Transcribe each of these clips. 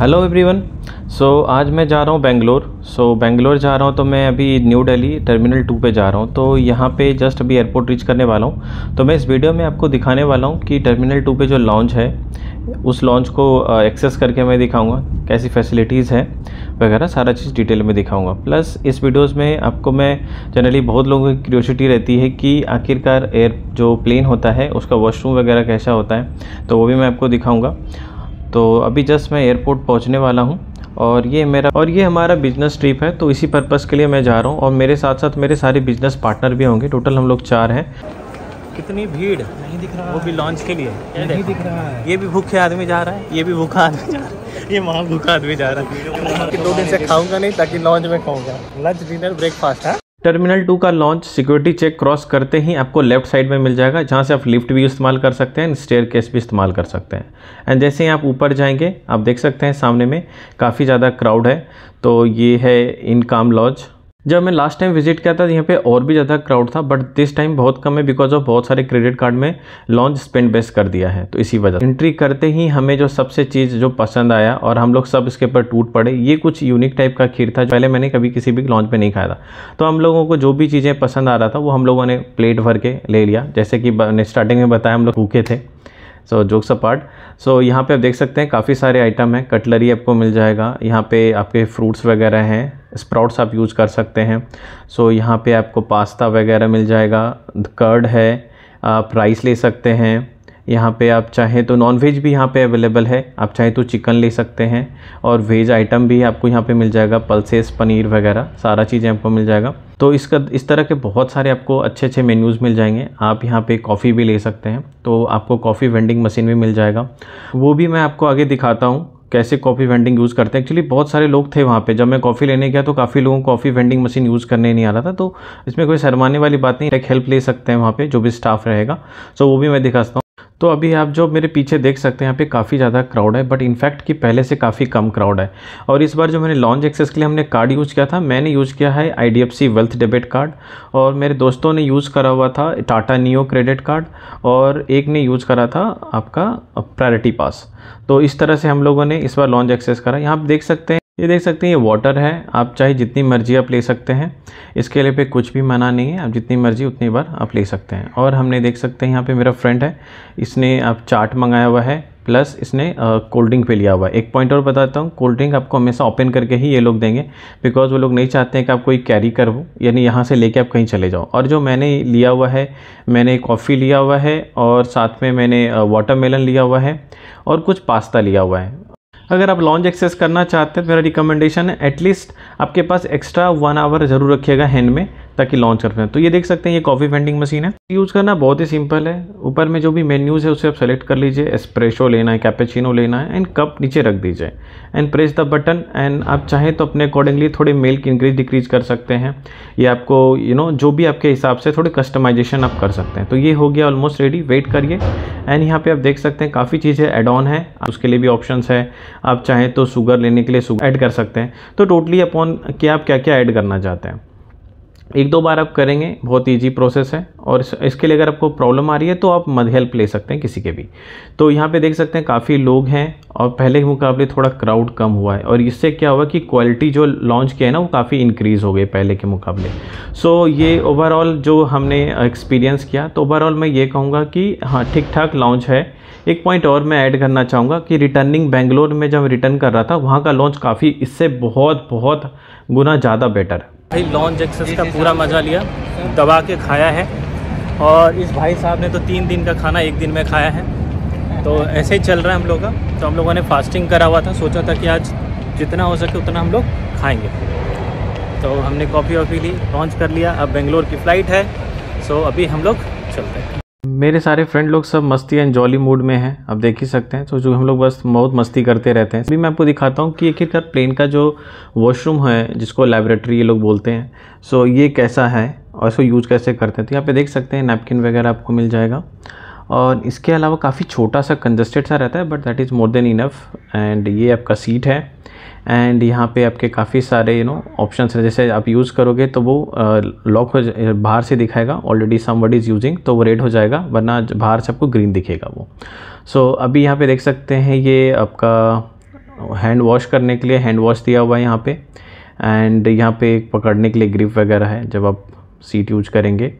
hello everyone so आज मैं जा रहा हूँ बेंगलोर सो बेंगलोर जा रहा हूँ तो मैं अभी न्यू दिल्ली टर्मिनल टू पे जा रहा हूँ तो यहाँ पे जस्ट अभी एयरपोर्ट रीच करने वाला हूँ तो मैं इस वीडियो में आपको दिखाने वाला हूँ कि टर्मिनल टू पे जो लॉन्च है उस लॉन्च को एक्सेस करके मैं दिखाऊँगा कैसी फैसिलिटीज़ है वगैरह सारा चीज़ डिटेल में दिखाऊँगा प्लस इस वीडियोज़ में आपको मैं जनरली बहुत लोगों की क्यूरियोसिटी रहती है कि आखिरकार एयर जो प्लेन होता है उसका वॉशरूम वगैरह कैसा होता है तो वो भी मैं आपको दिखाऊँगा तो अभी जस्ट मैं एयरपोर्ट पहुंचने वाला हूं और ये मेरा और ये हमारा बिजनेस ट्रिप है तो इसी पर्पज़ के लिए मैं जा रहा हूँ और मेरे साथ साथ मेरे सारे बिजनेस पार्टनर भी होंगे टोटल हम लोग चार हैं कितनी भीड़ नहीं दिख रहा वो भी लॉन्च के लिए नहीं, दिख रहा है ये भी भूखे आदमी जा रहा है ये भी भूखा आदमी जा रहा है ये वहाँ भूखा आदमी जा रहा है दो दिन से खाऊंगा नहीं ताकि लॉन्च में खाऊंगा लंच डिनर ब्रेकफास्ट है टर्मिनल टू का लॉन्च सिक्योरिटी चेक क्रॉस करते ही आपको लेफ्ट साइड में मिल जाएगा जहाँ से आप लिफ्ट भी इस्तेमाल कर सकते हैं स्टेयर केस भी इस्तेमाल कर सकते हैं एंड जैसे ही आप ऊपर जाएंगे आप देख सकते हैं सामने में काफ़ी ज़्यादा क्राउड है तो ये है इन काम लॉज जब मैं लास्ट टाइम विजिट किया था यहाँ पे और भी ज़्यादा क्राउड था बट दिस टाइम बहुत कम है बिकॉज ऑफ बहुत सारे क्रेडिट कार्ड में लॉन्च स्पेंड बेस कर दिया है तो इसी वजह एंट्री करते ही हमें जो सबसे चीज़ जो पसंद आया और हम लोग सब इसके ऊपर टूट पड़े ये कुछ यूनिक टाइप का खीर था पहले मैंने कभी किसी भी लॉन्च में नहीं खाया था तो हम लोगों को जो भी चीज़ें पसंद आ रहा था वो हम लोगों ने प्लेट भर के ले लिया जैसे कि स्टार्टिंग में बताया हम लोग भूखे थे सो जोक्स अपार्ट सो यहाँ पे आप देख सकते हैं काफ़ी सारे आइटम हैं कटलरी आपको मिल जाएगा यहाँ पे आपके फ्रूट्स वगैरह हैं स्प्राउट्स आप यूज़ कर सकते हैं सो so, यहाँ पे आपको पास्ता वगैरह मिल जाएगा कर्ड है आप राइस ले सकते हैं यहाँ पे आप चाहें तो नॉन वेज भी यहाँ पे अवेलेबल है आप चाहें तो चिकन ले सकते हैं और वेज आइटम भी आपको यहाँ पे मिल जाएगा पल्सेस पनीर वगैरह सारा चीज़ें आपको मिल जाएगा तो इसका इस तरह के बहुत सारे आपको अच्छे अच्छे मेन्यूज़ मिल जाएंगे आप यहाँ पे कॉफ़ी भी ले सकते हैं तो आपको कॉफ़ी वेंडिंग मशीन भी मिल जाएगा वो भी मैं आपको आगे दिखाता हूँ कैसे कॉफ़ी वेंडिंग यूज़ करते हैं एक्चुअली बहुत सारे लोग थे वहाँ पे जब मैं कॉफ़ी लेने गया तो काफ़ी लोगों को कॉफ़ी वेंडिंग मशीन यूज़ करने नहीं आ रहा था तो इसमें कोई शर्माने वाली बात नहीं टेक हेल्प ले सकते हैं वहाँ पे जो भी स्टाफ रहेगा सो वो भी मैं दिखा सकता हूँ तो अभी आप जो मेरे पीछे देख सकते हैं यहाँ पे काफ़ी ज़्यादा क्राउड है बट इनफैक्ट कि पहले से काफ़ी कम क्राउड है और इस बार जो मैंने लॉन्च एक्सेस के लिए हमने कार्ड यूज़ किया था मैंने यूज़ किया है आई वेल्थ डेबिट कार्ड और मेरे दोस्तों ने यूज़ करा हुआ था टाटा नियो क्रेडिट कार्ड और एक ने यूज़ करा था आपका प्रायोरिटी पास तो इस तरह से हम लोगों ने इस बार लॉन्च एक्सेस करा यहाँ आप देख सकते हैं ये देख सकते हैं ये वाटर है आप चाहे जितनी मर्जी आप ले सकते हैं इसके लिए पे कुछ भी मना नहीं है आप जितनी मर्जी उतनी बार आप ले सकते हैं और हमने देख सकते हैं यहाँ पे मेरा फ्रेंड है इसने आप चाट मंगाया हुआ है प्लस इसने कोल्ड ड्रिंक पे लिया हुआ है एक पॉइंट और बताता हूँ कोल्ड ड्रिंक आपको हमेशा ओपन करके ही ये लोग देंगे बिकॉज वो लोग नहीं चाहते हैं कि आप कोई कैरी कर हो यानी यहाँ से लेके आप कहीं चले जाओ और जो मैंने लिया हुआ है मैंने कॉफ़ी लिया हुआ है और साथ में मैंने वाटरमेलन लिया हुआ है और कुछ पास्ता लिया हुआ है अगर आप लॉन्च एक्सेस करना चाहते हैं तो मेरा रिकमेंडेशन है एटलीस्ट आपके पास एक्स्ट्रा वन आवर ज़रूर रखिएगा हैंड में ताकि लॉन्च कर पाए तो ये देख सकते हैं ये कॉफ़ी वेंडिंग मशीन है यूज़ करना बहुत ही सिंपल है ऊपर में जो भी मेन्यूज़ है उसे आप सेलेक्ट कर लीजिए एस्प्रेशो लेना है कैपेचिनो लेना है एंड कप नीचे रख दीजिए and press the button and आप चाहें तो अपने अकॉर्डिंगली थोड़े मिल्क इंक्रीज डिक्रीज कर सकते हैं या आपको यू you नो know, जो भी आपके हिसाब से थोड़े कस्टमाइजेशन आप कर सकते हैं तो ये हो गया ऑलमोस्ट रेडी वेट करिए एंड यहाँ पे आप देख सकते हैं काफ़ी चीज़ें एड ऑन है उसके लिए भी ऑप्शंस है आप चाहें तो शुगर लेने के लिए ऐड कर सकते हैं तो टोटली अपॉन कि आप क्या क्या ऐड करना चाहते हैं एक दो बार आप करेंगे बहुत इजी प्रोसेस है और इसके लिए अगर आपको प्रॉब्लम आ रही है तो आप मद हेल्प ले सकते हैं किसी के भी तो यहाँ पे देख सकते हैं काफ़ी लोग हैं और पहले के मुकाबले थोड़ा क्राउड कम हुआ है और इससे क्या हुआ कि क्वालिटी जो लॉन्च किया है ना वो काफ़ी इंक्रीज़ हो गए पहले के मुकाबले सो so, ये ओवरऑल जो हमने एक्सपीरियंस किया तो ओवरऑल मैं ये कहूँगा कि हाँ ठीक ठाक लॉन्च है एक पॉइंट और मैं ऐड करना चाहूँगा कि रिटर्निंग बेंगलोर में जब रिटर्न कर रहा था वहाँ का लॉन्च काफ़ी इससे बहुत बहुत गुना ज़्यादा बेटर है भाई लॉन्च एक्सेस का पूरा मज़ा लिया दबा के खाया है और इस भाई साहब ने तो तीन दिन का खाना एक दिन में खाया है तो ऐसे ही चल रहा है हम लोग का तो हम लोगों ने फास्टिंग करा हुआ था सोचा था कि आज जितना हो सके उतना हम लोग खाएंगे तो हमने कॉफ़ी वॉफ़ी ली लॉन्च कर लिया अब बेंगलोर की फ़्लाइट है सो अभी हम लोग चलते हैं मेरे सारे फ्रेंड लोग सब मस्ती एंड जॉली मूड में हैं आप देख ही सकते हैं तो जो हम लोग बस बहुत मस्ती करते रहते हैं अभी मैं आपको दिखाता हूँ कि आखिरकार प्लेन का जो वॉशरूम है जिसको लेबोरेटरी ये लोग बोलते हैं सो ये कैसा है और इसको यूज कैसे करते हैं तो यहाँ पे देख सकते हैं नैपकिन वगैरह आपको मिल जाएगा और इसके अलावा काफ़ी छोटा सा कंजस्टेड सा रहता है but that is more than enough and ये आपका सीट है एंड यहाँ पे आपके काफ़ी सारे यू नो ऑप्शंस हैं जैसे आप यूज़ करोगे तो वो लॉक हो बाहर से दिखाएगा already some word is using तो वो रेड हो जाएगा वरना बाहर से आपको ग्रीन दिखेगा वो सो so, अभी यहाँ पे देख सकते हैं ये आपका हैंड वॉश करने के लिए हैंड वॉश दिया हुआ है यहाँ पे एंड यहाँ पे पकड़ने के लिए ग्रिप वगैरह है जब आप सीट यूज करेंगे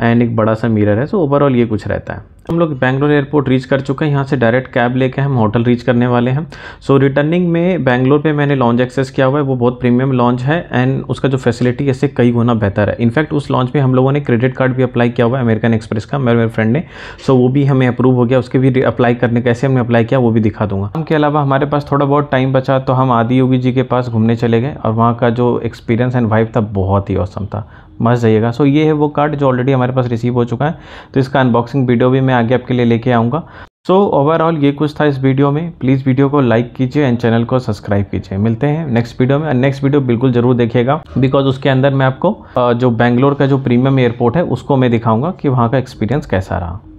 एंड एक बड़ा सा मिरर है सो so, ओवरऑल ये कुछ रहता है हम लोग बैंगलोर एयरपोर्ट रीच कर चुके हैं यहाँ से डायरेक्ट कैब लेके हम होटल रीच करने वाले हैं सो so, रिटर्निंग में बैंगलोर पे मैंने लॉन्च एक्सेस किया हुआ है वो बहुत प्रीमियम लॉन्च है एंड उसका जो फैसिलिटी इससे कई गुना बेहतर है इनफैक्ट उस लॉन्च में हम लोगों ने क्रेडिट कार्ड भी अप्लाई किया हुआ है अमेरिकन एक्सप्रेस का मेरे मेरे फ्रेंड ने सो so, वो भी हमें अप्रूव हो गया उसके भी अप्लाई करने कैसे हमने अप्लाई किया वो भी दिखा दूंगा उनके अलावा हमारे पास थोड़ा बहुत टाइम बचा तो हम आदि योगी जी के पास घूमने चले गए और वहाँ का जो एक्सपीरियंस एंड वाइफ था बहुत ही औसम था मस्त जाइएगा सो ये है वो कार्ड जो ऑलरेडी हमारे पास रिसीव हो चुका है तो इसका अनबॉक्सिंग वीडियो भी मैं आगे आपके लिए लेके आऊँगा सो so, ओवरऑल ये कुछ था इस वीडियो में प्लीज़ वीडियो को लाइक कीजिए एंड चैनल को सब्सक्राइब कीजिए मिलते हैं नेक्स्ट वीडियो में नेक्स्ट वीडियो बिल्कुल जरूर देखिएगा बिकॉज उसके अंदर मैं आपको जो बैंगलोर का जो प्रीमियम एयरपोर्ट है उसको मैं दिखाऊंगा कि वहाँ का एक्सपीरियंस कैसा रहा